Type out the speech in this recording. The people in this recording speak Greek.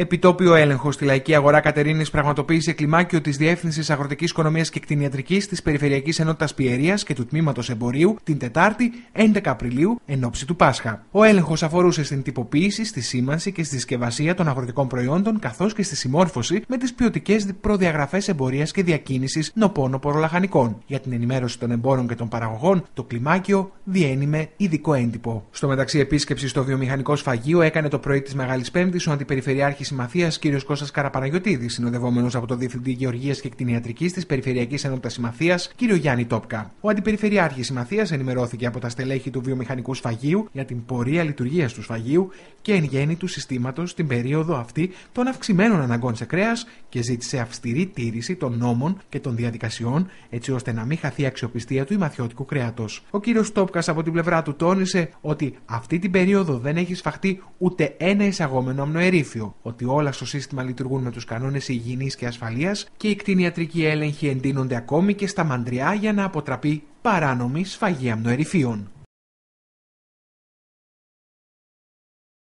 Επιτόπιο έλεγχος στη λαϊκή αγορά Κατερίνης πραγματοποίησε κλιμάκιο της Διεύθυνσης Αγροτικής Οικονομίας και Κτηνιατρικής της Περιφερειακής Ενότητας Πιερίας και του Τμήματος Εμπορίου την Τετάρτη 11 Απριλίου εν ώψη του Πάσχα. Ο έλεγχος αφορούσε στην τυποποίηση, στη σήμανση και στη συσκευασία των αγροτικών προϊόντων καθώς και στη συμμόρφωση με τις ποιοτικές προδιαγραφές εμπορίας και διακίνησης νοπών οπορολαχανικών. Για την ενημέρωση των εμπόρων και των παραγωγών, το κλιμάκιο με ειδικό έντυπο. Στο μεταξύ επίσκεψη στο βιομηχανικό σφαγείο έκανε το πρωί της Μεγάλης Πέμπτης ο Αντιπεριφερειάρχης Συμμαθίας κ. Κώστα Καραπαναγιοτήδη, συνοδευόμενος από το Διευθυντή Γεωργίας και Κτηνιατρικής της Περιφερειακής Ενότητας Συμμαθίας κ. Γιάννη Τόπκα. Ο Αντιπεριφερειάρχης Συμμαθίας ενημερώθηκε από τα στελέχη του βιομηχανικού σφαγείου για την πορεία λειτουργίας του σφαγείου και εν γέννη του συστήματος στην περίοδο αυτή των αυξημένων αναγκών σε κρέας και ζήτησε αυστηρή τήρηση των νόμων και των διαδικασιών έτσι ώστε να μην χαθεί η αξιοπιστία του ημαθιώτικου κρέατος. Ο κ. Τόπκας από την πλευρά του τόνισε ότι αυτή την περίοδο δεν έχει σφαχτεί ούτε ένα εισαγόμενο αμνοερήφιο. Ο ότι όλα στο σύστημα λειτουργούν με τους κανόνες υγιεινής και ασφαλείας και οι κτηνιατρικοί έλεγχοι εντείνονται ακόμη και στα μαντριά για να αποτραπεί παράνομη σφαγή αμνοερηφίων.